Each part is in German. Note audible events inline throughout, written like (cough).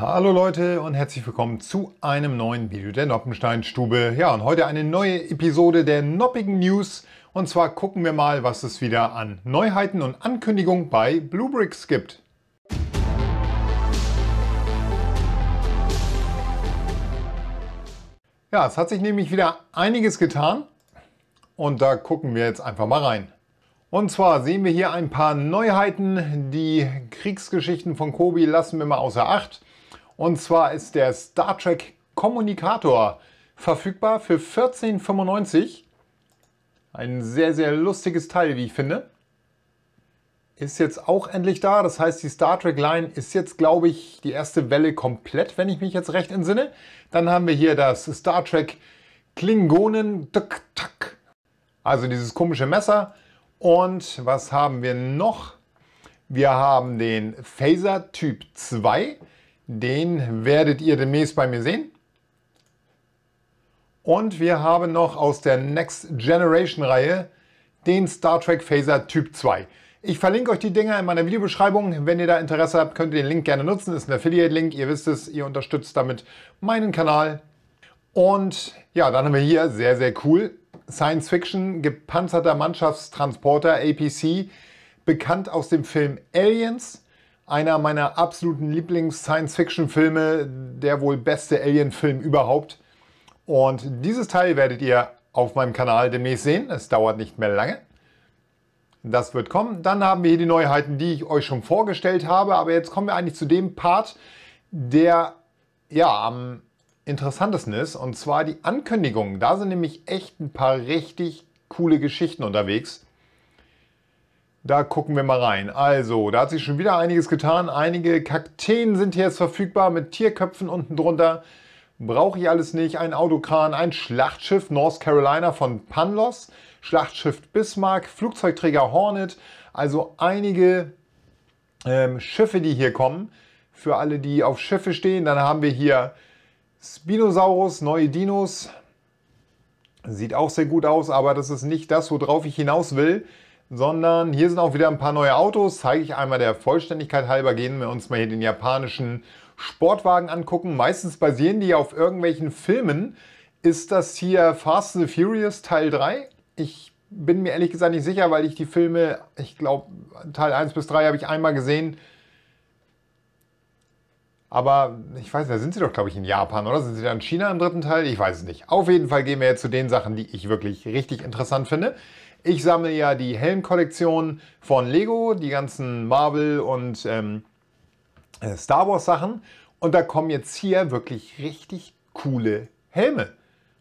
Hallo Leute und herzlich willkommen zu einem neuen Video der Noppenstein-Stube. Ja, und heute eine neue Episode der Noppigen News. Und zwar gucken wir mal, was es wieder an Neuheiten und Ankündigungen bei Bluebricks gibt. Ja, es hat sich nämlich wieder einiges getan und da gucken wir jetzt einfach mal rein. Und zwar sehen wir hier ein paar Neuheiten. Die Kriegsgeschichten von Kobi lassen wir mal außer Acht. Und zwar ist der Star Trek Kommunikator verfügbar für 14,95. Ein sehr, sehr lustiges Teil, wie ich finde. Ist jetzt auch endlich da. Das heißt, die Star Trek Line ist jetzt, glaube ich, die erste Welle komplett, wenn ich mich jetzt recht entsinne. Dann haben wir hier das Star Trek Klingonen Also dieses komische Messer. Und was haben wir noch? Wir haben den Phaser Typ 2. Den werdet ihr demnächst bei mir sehen. Und wir haben noch aus der Next Generation Reihe den Star Trek Phaser Typ 2. Ich verlinke euch die Dinger in meiner Videobeschreibung. Wenn ihr da Interesse habt, könnt ihr den Link gerne nutzen. Ist ein Affiliate-Link, ihr wisst es, ihr unterstützt damit meinen Kanal. Und ja, dann haben wir hier sehr, sehr cool. Science Fiction, gepanzerter Mannschaftstransporter, APC, bekannt aus dem Film Aliens einer meiner absoluten Lieblings-Science-Fiction-Filme, der wohl beste Alien-Film überhaupt. Und dieses Teil werdet ihr auf meinem Kanal demnächst sehen. Es dauert nicht mehr lange. Das wird kommen. Dann haben wir hier die Neuheiten, die ich euch schon vorgestellt habe. Aber jetzt kommen wir eigentlich zu dem Part, der ja am interessantesten ist. Und zwar die Ankündigungen. Da sind nämlich echt ein paar richtig coole Geschichten unterwegs. Da gucken wir mal rein. Also, da hat sich schon wieder einiges getan. Einige Kakteen sind hier jetzt verfügbar mit Tierköpfen unten drunter. Brauche ich alles nicht. Ein Autokran, ein Schlachtschiff North Carolina von Panlos, Schlachtschiff Bismarck, Flugzeugträger Hornet. Also einige ähm, Schiffe, die hier kommen. Für alle, die auf Schiffe stehen. Dann haben wir hier Spinosaurus, neue Dinos. Sieht auch sehr gut aus, aber das ist nicht das, worauf ich hinaus will sondern hier sind auch wieder ein paar neue Autos. Zeige ich einmal der Vollständigkeit halber, gehen wir uns mal hier den japanischen Sportwagen angucken. Meistens basieren die auf irgendwelchen Filmen. Ist das hier Fast and Furious Teil 3? Ich bin mir ehrlich gesagt nicht sicher, weil ich die Filme, ich glaube, Teil 1 bis 3 habe ich einmal gesehen. Aber ich weiß, da sind sie doch, glaube ich, in Japan, oder? Sind sie da in China im dritten Teil? Ich weiß es nicht. Auf jeden Fall gehen wir jetzt zu den Sachen, die ich wirklich richtig interessant finde. Ich sammle ja die Helmkollektion von Lego, die ganzen Marvel und ähm, äh, Star Wars Sachen. Und da kommen jetzt hier wirklich richtig coole Helme.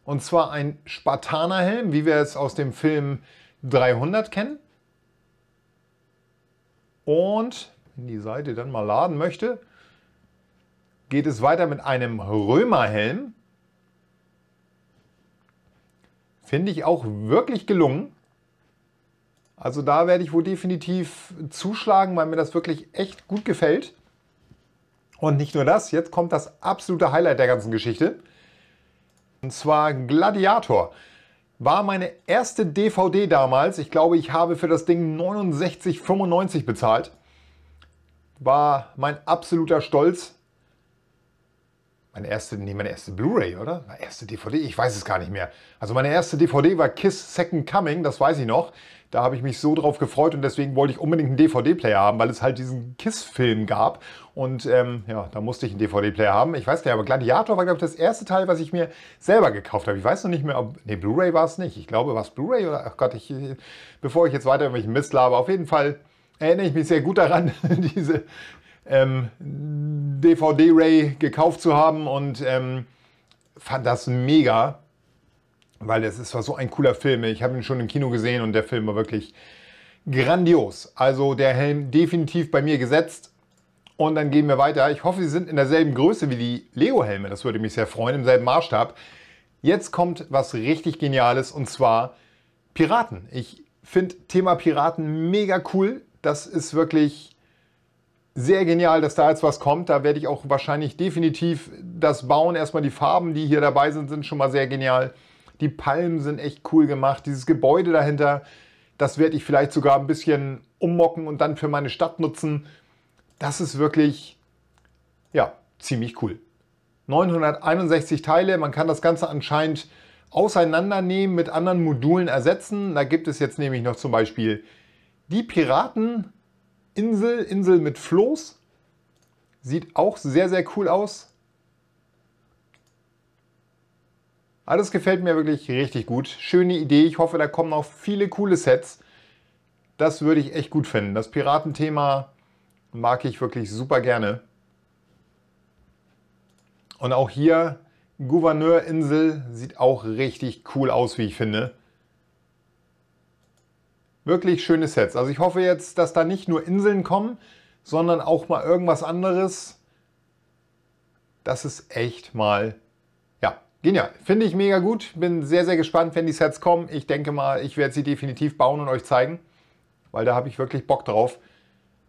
Und zwar ein Spartaner Helm, wie wir es aus dem Film 300 kennen. Und wenn die Seite dann mal laden möchte, geht es weiter mit einem Römerhelm. Finde ich auch wirklich gelungen. Also da werde ich wohl definitiv zuschlagen, weil mir das wirklich echt gut gefällt. Und nicht nur das, jetzt kommt das absolute Highlight der ganzen Geschichte. Und zwar Gladiator. War meine erste DVD damals. Ich glaube, ich habe für das Ding 69,95 bezahlt. War mein absoluter Stolz meine erste, nee, meine erste Blu-ray, oder? Meine erste DVD, ich weiß es gar nicht mehr. Also meine erste DVD war Kiss Second Coming, das weiß ich noch. Da habe ich mich so drauf gefreut und deswegen wollte ich unbedingt einen DVD-Player haben, weil es halt diesen Kiss-Film gab. Und ähm, ja, da musste ich einen DVD-Player haben. Ich weiß nicht, aber Gladiator war, glaube ich, das erste Teil, was ich mir selber gekauft habe. Ich weiß noch nicht mehr, ob. Ne, Blu-ray war es nicht. Ich glaube, war es Blu-ray oder. Ach Gott, ich, bevor ich jetzt weiter irgendwelchen Mist labe, auf jeden Fall erinnere ich mich sehr gut daran, (laughs) diese ähm, DVD-Ray gekauft zu haben und ähm, fand das mega, weil es, es war so ein cooler Film. Ich habe ihn schon im Kino gesehen und der Film war wirklich grandios. Also der Helm definitiv bei mir gesetzt. Und dann gehen wir weiter. Ich hoffe, sie sind in derselben Größe wie die Lego-Helme. Das würde mich sehr freuen, im selben Maßstab. Jetzt kommt was richtig Geniales und zwar Piraten. Ich finde Thema Piraten mega cool. Das ist wirklich sehr genial, dass da jetzt was kommt. Da werde ich auch wahrscheinlich definitiv das bauen. Erstmal die Farben, die hier dabei sind, sind schon mal sehr genial. Die Palmen sind echt cool gemacht. Dieses Gebäude dahinter, das werde ich vielleicht sogar ein bisschen ummocken und dann für meine Stadt nutzen. Das ist wirklich, ja, ziemlich cool. 961 Teile. Man kann das Ganze anscheinend auseinandernehmen, mit anderen Modulen ersetzen. Da gibt es jetzt nämlich noch zum Beispiel die Piraten, Insel, Insel mit Floß. Sieht auch sehr, sehr cool aus. Alles gefällt mir wirklich richtig gut. Schöne Idee. Ich hoffe, da kommen auch viele coole Sets. Das würde ich echt gut finden. Das Piratenthema mag ich wirklich super gerne. Und auch hier Gouverneurinsel, sieht auch richtig cool aus, wie ich finde wirklich schöne Sets. Also ich hoffe jetzt, dass da nicht nur Inseln kommen, sondern auch mal irgendwas anderes. Das ist echt mal, ja, genial. Finde ich mega gut. Bin sehr, sehr gespannt, wenn die Sets kommen. Ich denke mal, ich werde sie definitiv bauen und euch zeigen, weil da habe ich wirklich Bock drauf.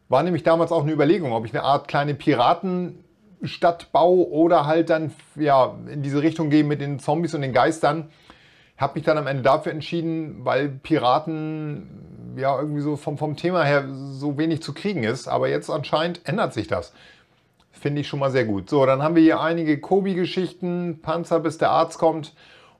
War nämlich damals auch eine Überlegung, ob ich eine Art kleine Piratenstadt baue oder halt dann ja, in diese Richtung gehe mit den Zombies und den Geistern habe mich dann am Ende dafür entschieden, weil Piraten ja irgendwie so vom, vom Thema her so wenig zu kriegen ist. Aber jetzt anscheinend ändert sich das. Finde ich schon mal sehr gut. So, dann haben wir hier einige Kobi-Geschichten, Panzer bis der Arzt kommt.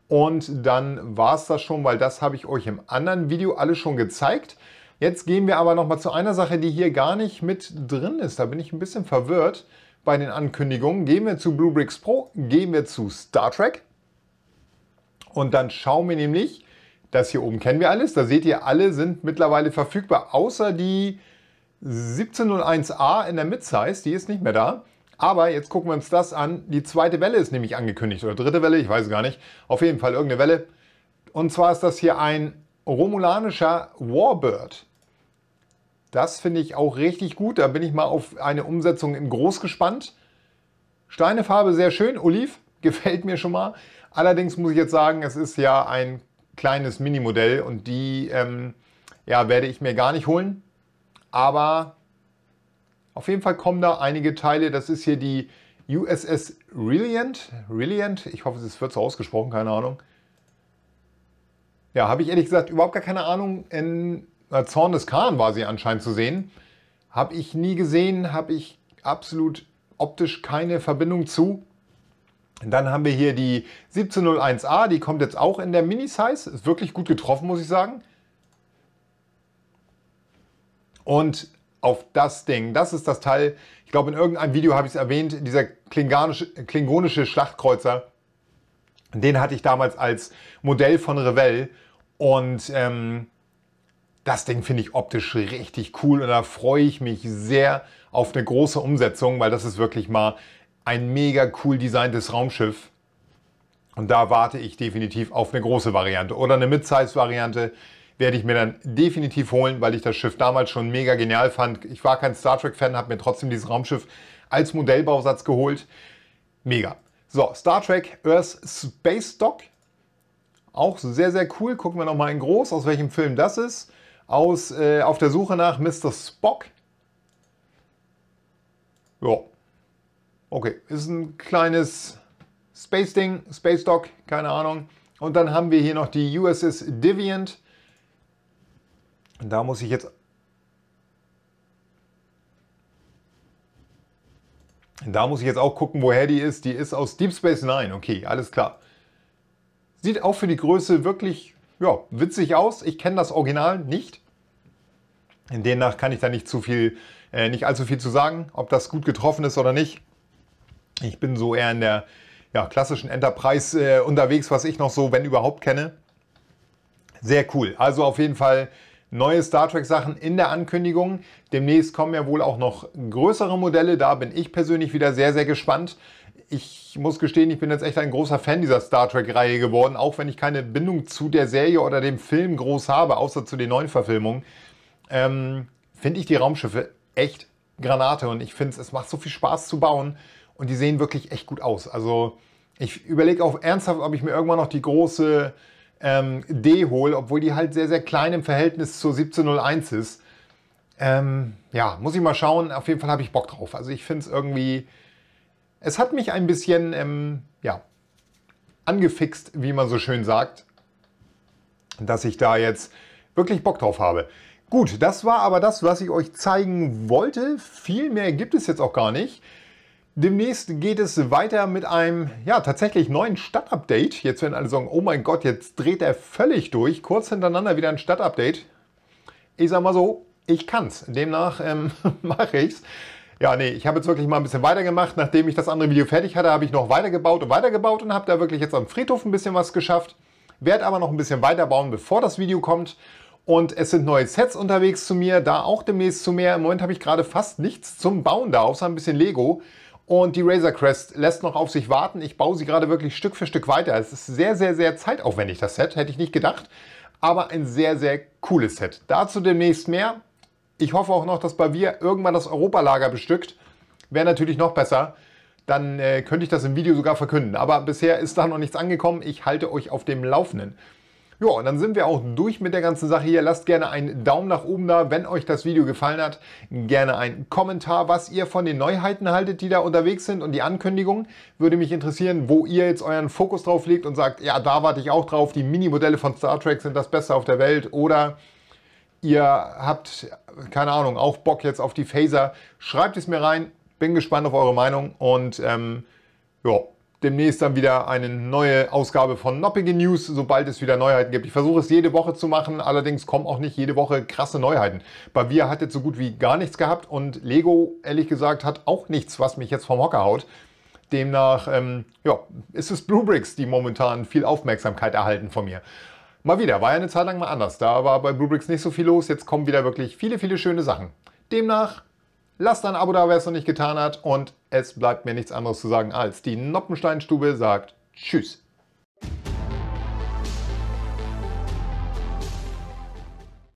Und dann war es das schon, weil das habe ich euch im anderen Video alles schon gezeigt. Jetzt gehen wir aber nochmal zu einer Sache, die hier gar nicht mit drin ist. Da bin ich ein bisschen verwirrt bei den Ankündigungen. Gehen wir zu Blue Bricks Pro, gehen wir zu Star Trek. Und dann schauen wir nämlich, das hier oben kennen wir alles. Da seht ihr, alle sind mittlerweile verfügbar, außer die 1701A in der Midsize. Die ist nicht mehr da. Aber jetzt gucken wir uns das an. Die zweite Welle ist nämlich angekündigt. Oder dritte Welle, ich weiß gar nicht. Auf jeden Fall irgendeine Welle. Und zwar ist das hier ein romulanischer Warbird. Das finde ich auch richtig gut. Da bin ich mal auf eine Umsetzung in groß gespannt. Steinefarbe sehr schön, Oliv, (laughs) gefällt mir schon mal. Allerdings muss ich jetzt sagen, es ist ja ein kleines Minimodell und die ähm, ja, werde ich mir gar nicht holen. Aber auf jeden Fall kommen da einige Teile. Das ist hier die USS Reliant. Reliant, ich hoffe, es wird so ausgesprochen, keine Ahnung. Ja, habe ich ehrlich gesagt überhaupt gar keine Ahnung. In Zorn des Kahn war sie anscheinend zu sehen. Habe ich nie gesehen, habe ich absolut optisch keine Verbindung zu. Dann haben wir hier die 1701A, die kommt jetzt auch in der Mini-Size. Ist wirklich gut getroffen, muss ich sagen. Und auf das Ding, das ist das Teil, ich glaube in irgendeinem Video habe ich es erwähnt, dieser klingonische Schlachtkreuzer, den hatte ich damals als Modell von Revell. Und ähm, das Ding finde ich optisch richtig cool und da freue ich mich sehr auf eine große Umsetzung, weil das ist wirklich mal ein mega cool designtes Raumschiff. Und da warte ich definitiv auf eine große Variante oder eine Mid-Size-Variante werde ich mir dann definitiv holen, weil ich das Schiff damals schon mega genial fand. Ich war kein Star Trek-Fan, habe mir trotzdem dieses Raumschiff als Modellbausatz geholt. Mega. So, Star Trek Earth Space Dock. Auch sehr, sehr cool. Gucken wir nochmal in groß, aus welchem Film das ist. Aus äh, Auf der Suche nach Mr. Spock. Ja, Okay, ist ein kleines Space-Ding, Space-Dock, keine Ahnung. Und dann haben wir hier noch die USS Deviant. Da muss ich jetzt... Da muss ich jetzt auch gucken, woher die ist. Die ist aus Deep Space Nine. Okay, alles klar. Sieht auch für die Größe wirklich ja, witzig aus. Ich kenne das Original nicht. In Demnach kann ich da nicht zu viel, äh, nicht allzu viel zu sagen, ob das gut getroffen ist oder nicht. Ich bin so eher in der ja, klassischen Enterprise äh, unterwegs, was ich noch so, wenn überhaupt, kenne. Sehr cool. Also auf jeden Fall neue Star Trek-Sachen in der Ankündigung. Demnächst kommen ja wohl auch noch größere Modelle. Da bin ich persönlich wieder sehr, sehr gespannt. Ich muss gestehen, ich bin jetzt echt ein großer Fan dieser Star Trek-Reihe geworden, auch wenn ich keine Bindung zu der Serie oder dem Film groß habe, außer zu den neuen Verfilmungen. Ähm, finde ich die Raumschiffe echt Granate und ich finde es, es macht so viel Spaß zu bauen und die sehen wirklich echt gut aus. Also ich überlege auch ernsthaft, ob ich mir irgendwann noch die große ähm, D hole, obwohl die halt sehr, sehr klein im Verhältnis zur 1701 ist. Ähm, ja, muss ich mal schauen. Auf jeden Fall habe ich Bock drauf. Also ich finde es irgendwie, es hat mich ein bisschen, ähm, ja, angefixt, wie man so schön sagt, dass ich da jetzt wirklich Bock drauf habe. Gut, das war aber das, was ich euch zeigen wollte. Viel mehr gibt es jetzt auch gar nicht. Demnächst geht es weiter mit einem, ja, tatsächlich neuen Stadtupdate. Jetzt werden alle sagen, oh mein Gott, jetzt dreht er völlig durch. Kurz hintereinander wieder ein Stadtupdate. Ich sag mal so, ich kann's. Demnach ähm, (laughs) mache ich's. Ja, nee, ich habe jetzt wirklich mal ein bisschen weitergemacht. Nachdem ich das andere Video fertig hatte, habe ich noch weitergebaut und weitergebaut und habe da wirklich jetzt am Friedhof ein bisschen was geschafft. Werde aber noch ein bisschen weiterbauen, bevor das Video kommt. Und es sind neue Sets unterwegs zu mir, da auch demnächst zu mehr. Im Moment habe ich gerade fast nichts zum Bauen da, außer ein bisschen Lego. Und die Razer Crest lässt noch auf sich warten. Ich baue sie gerade wirklich Stück für Stück weiter. Es ist sehr, sehr, sehr zeitaufwendig, das Set. Hätte ich nicht gedacht. Aber ein sehr, sehr cooles Set. Dazu demnächst mehr. Ich hoffe auch noch, dass Bavier irgendwann das Europalager bestückt. Wäre natürlich noch besser. Dann äh, könnte ich das im Video sogar verkünden. Aber bisher ist da noch nichts angekommen. Ich halte euch auf dem Laufenden. Ja, und dann sind wir auch durch mit der ganzen Sache hier. Lasst gerne einen Daumen nach oben da, wenn euch das Video gefallen hat. Gerne einen Kommentar, was ihr von den Neuheiten haltet, die da unterwegs sind und die Ankündigung. Würde mich interessieren, wo ihr jetzt euren Fokus drauf legt und sagt, ja, da warte ich auch drauf. Die Minimodelle von Star Trek sind das Beste auf der Welt. Oder ihr habt, keine Ahnung, auch Bock jetzt auf die Phaser. Schreibt es mir rein. Bin gespannt auf eure Meinung und ähm, ja demnächst dann wieder eine neue Ausgabe von Noppige News, sobald es wieder Neuheiten gibt. Ich versuche es jede Woche zu machen, allerdings kommen auch nicht jede Woche krasse Neuheiten. Bavia hat jetzt so gut wie gar nichts gehabt und Lego, ehrlich gesagt, hat auch nichts, was mich jetzt vom Hocker haut. Demnach ähm, ja, ist es Blue Bricks, die momentan viel Aufmerksamkeit erhalten von mir. Mal wieder, war ja eine Zeit lang mal anders. Da war bei Blue Bricks nicht so viel los. Jetzt kommen wieder wirklich viele, viele schöne Sachen. Demnach Lasst ein Abo da, wer es noch nicht getan hat. Und es bleibt mir nichts anderes zu sagen als die Noppensteinstube sagt Tschüss.